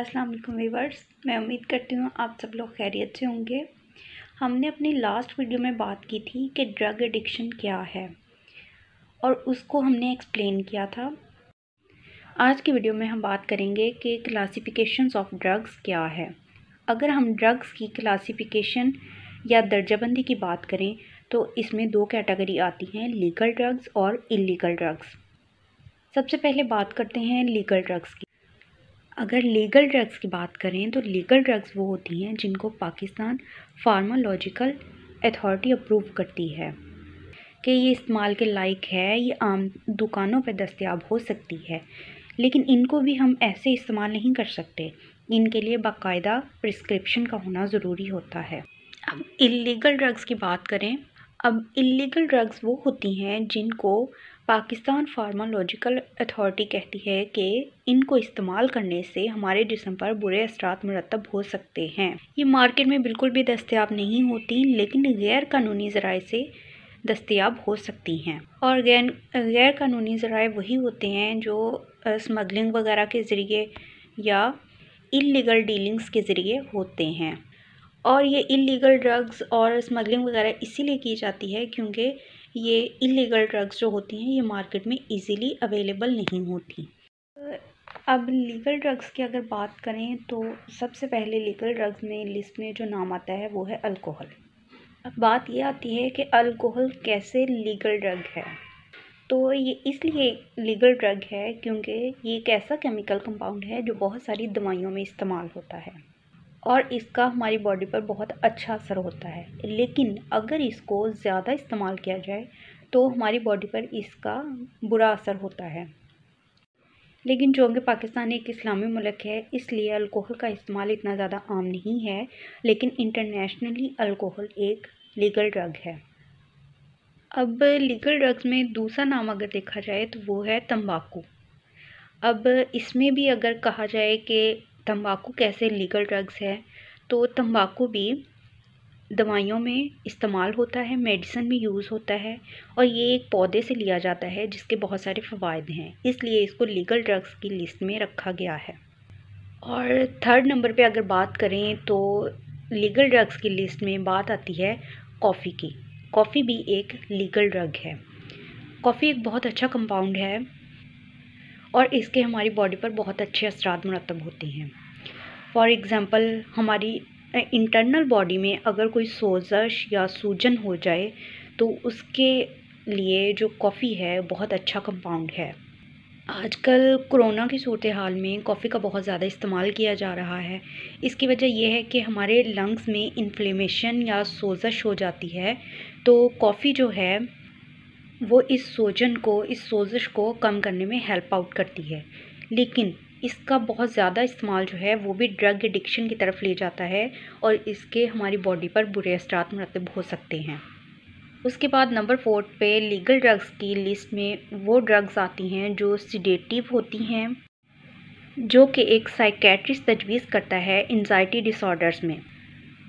अस्सलाम वालेकुम वीवर्स मैं उम्मीद करती हूँ आप सब लोग खैरियत से होंगे हमने अपनी लास्ट वीडियो में बात की थी कि ड्रग एडिक्शन क्या है और उसको हमने एक्सप्लेन किया था आज की वीडियो में हम बात करेंगे कि क्लासिफिकेशंस ऑफ ड्रग्स क्या है अगर हम ड्रग्स की क्लासिफिकेशन या दर्जाबंदी की बात करें तो इसमें दो कैटेगरी आती हैं लीगल ड्रग्स और इलीगल ड्रग्स सबसे पहले बात करते हैं लीगल ड्रग्स की अगर लीगल ड्रग्स की बात करें तो लीगल ड्रग्स वो होती हैं जिनको पाकिस्तान फार्मोलॉजिकल अथॉरिटी अप्रूव करती है कि ये इस्तेमाल के लायक है ये आम दुकानों पर दस्तियाब हो सकती है लेकिन इनको भी हम ऐसे इस्तेमाल नहीं कर सकते इनके लिए बाकायदा प्रिस्क्रिप्शन का होना ज़रूरी होता है अब इलीगल ड्रग्स की बात करें अब इलीगल ड्रग्स वो होती हैं जिनको पाकिस्तान फार्मालॉजिकल अथॉरिटी कहती है कि इनको इस्तेमाल करने से हमारे जिसम पर बुरे असरात मरतब हो सकते हैं ये मार्केट में बिल्कुल भी दस्तियाब नहीं होती लेकिन गैर कानूनी ज़राए से दस्तियाब हो सकती हैं और गैर गैर कानूनी ज़राए वही होते हैं जो स्मगलिंग वगैरह के ज़रिए या इलीगल डीलिंग्स के ज़रिए होते हैं और ये इलीगल ड्रग्स और स्मगलिंग वगैरह इसीलिए की जाती है क्योंकि ये इलीगल ड्रग्स जो होती हैं ये मार्केट में इजीली अवेलेबल नहीं होती अब लीगल ड्रग्स की अगर बात करें तो सबसे पहले लीगल ड्रग्स में लिस्ट में जो नाम आता है वो है अल्कोहल अब बात ये आती है कि अल्कोहल कैसे लीगल ड्रग है तो ये इसलिए लीगल ड्रग है क्योंकि ये एक ऐसा केमिकल कंपाउंड है जो बहुत सारी दवाइयों में इस्तेमाल होता है और इसका हमारी बॉडी पर बहुत अच्छा असर होता है लेकिन अगर इसको ज़्यादा इस्तेमाल किया जाए तो हमारी बॉडी पर इसका बुरा असर होता है लेकिन जो कि पाकिस्तान एक इस्लामी मुल्क है इसलिए अल्कोहल का इस्तेमाल इतना ज़्यादा आम नहीं है लेकिन इंटरनेशनली अल्कोहल एक लीगल ड्रग है अब लीगल ड्रग्स में दूसरा नाम अगर देखा जाए तो वो है तंबाकू अब इसमें भी अगर कहा जाए कि तंबाकू कैसे लीगल ड्रग्स है तो तंबाकू भी दवाइयों में इस्तेमाल होता है मेडिसिन में यूज़ होता है और ये एक पौधे से लिया जाता है जिसके बहुत सारे फ़वाद हैं इसलिए इसको लीगल ड्रग्स की लिस्ट में रखा गया है और थर्ड नंबर पे अगर बात करें तो लीगल ड्रग्स की लिस्ट में बात आती है कॉफ़ी की कॉफ़ी भी एक लीगल ड्रग है कॉफ़ी एक बहुत अच्छा कंपाउंड है और इसके हमारी बॉडी पर बहुत अच्छे असरा मरतब होते हैं फॉर एग्ज़ाम्पल हमारी इंटरनल बॉडी में अगर कोई सोजश या सूजन हो जाए तो उसके लिए जो कॉफ़ी है बहुत अच्छा कंपाउंड है आजकल कोरोना की सूरत हाल में कॉफ़ी का बहुत ज़्यादा इस्तेमाल किया जा रहा है इसकी वजह यह है कि हमारे लंग्स में इन्फ्लेमेशन या सोजश हो जाती है तो कॉफ़ी जो है वो इस सोजन को इस सोजिश को कम करने में हेल्प आउट करती है लेकिन इसका बहुत ज़्यादा इस्तेमाल जो है वो भी ड्रग एडिक्शन की तरफ ले जाता है और इसके हमारी बॉडी पर बुरे असरात मरतब हो सकते हैं उसके बाद नंबर फोर्थ पे लीगल ड्रग्स की लिस्ट में वो ड्रग्स आती हैं जो सीडेटिव होती हैं जो कि एक साइकेट्रिस्ट तजवीज़ करता है एनजाइटी डिसऑर्डर्स में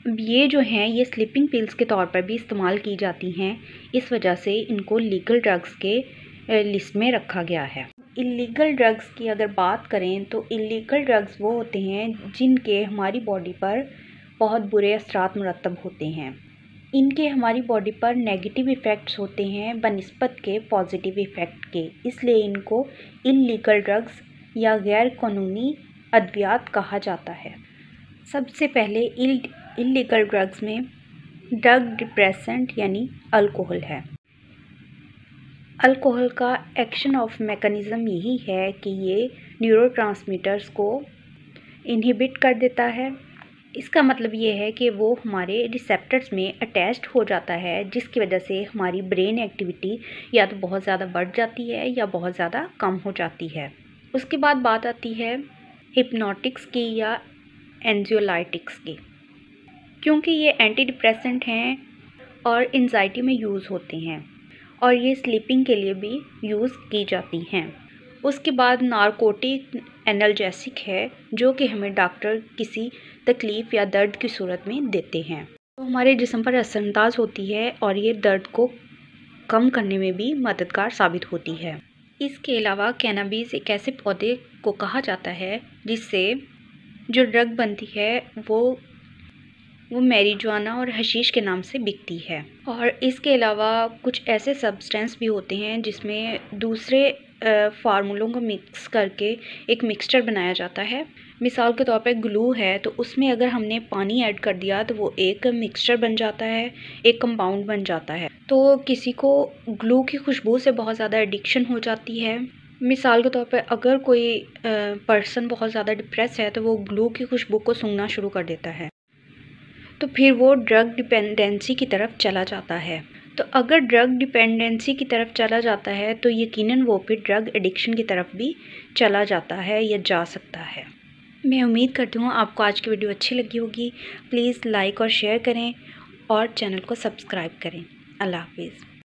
ये जो हैं ये स्लीपिंग पिल्स के तौर पर भी इस्तेमाल की जाती हैं इस वजह से इनको लीगल ड्रग्स के लिस्ट में रखा गया है इलीगल ड्रग्स की अगर बात करें तो इलीगल ड्रग्स वो होते हैं जिनके हमारी बॉडी पर बहुत बुरे असरात मरतब होते हैं इनके हमारी बॉडी पर नेगेटिव इफ़ेक्ट्स होते हैं बनस्बत के पॉजिटिव इफ़ेक्ट के इसलिए इनको इलीगल ड्रग्स या गैर कानूनी अद्वियात कहा जाता है सबसे पहले इलीगल ड्रग्स में ड्रग डिप्रेसेंट यानी अल्कोहल है अल्कोहल का एक्शन ऑफ मेकनिज़म यही है कि ये न्यूरोट्रांसमीटर्स को इनहिबिट कर देता है इसका मतलब ये है कि वो हमारे रिसेप्टर्स में अटैच्ड हो जाता है जिसकी वजह से हमारी ब्रेन एक्टिविटी या तो बहुत ज़्यादा बढ़ जाती है या बहुत ज़्यादा कम हो जाती है उसके बाद बात आती है हिप्नोटिक्स की या एनजियोलाइटिक्स की क्योंकि ये एंटी डिप्रेसेंट हैं और एनजाइटी में यूज़ होते हैं और ये स्लीपिंग के लिए भी यूज़ की जाती हैं उसके बाद नारकोटिक एनर्जेसिक है जो कि हमें डॉक्टर किसी तकलीफ़ या दर्द की सूरत में देते हैं तो हमारे जिसम पर असरअंदाज होती है और ये दर्द को कम करने में भी मददगार साबित होती है इसके अलावा कैनाबीज एक ऐसे पौधे को कहा जाता है जिससे जो ड्रग बनती है वो वो मैरिजुआना और हशीश के नाम से बिकती है और इसके अलावा कुछ ऐसे सब्सटेंस भी होते हैं जिसमें दूसरे फार्मूलों को मिक्स करके एक मिक्सचर बनाया जाता है मिसाल के तौर पे ग्लू है तो उसमें अगर हमने पानी ऐड कर दिया तो वो एक मिक्सचर बन जाता है एक कंपाउंड बन जाता है तो किसी को ग्लू की खुशबू से बहुत ज़्यादा एडिक्शन हो जाती है मिसाल के तौर पे अगर कोई पर्सन बहुत ज़्यादा डिप्रेस है तो वो ग्लू की खुशबू को सूंघना शुरू कर देता है तो फिर वो ड्रग डिपेंडेंसी की तरफ चला जाता है तो अगर ड्रग डिपेंडेंसी की तरफ चला जाता है तो यकीनन वो फिर ड्रग एडिक्शन की तरफ भी चला जाता है या जा सकता है मैं उम्मीद करती हूँ आपको आज की वीडियो अच्छी लगी होगी प्लीज़ लाइक और शेयर करें और चैनल को सब्सक्राइब करें अल्लाह हाफिज़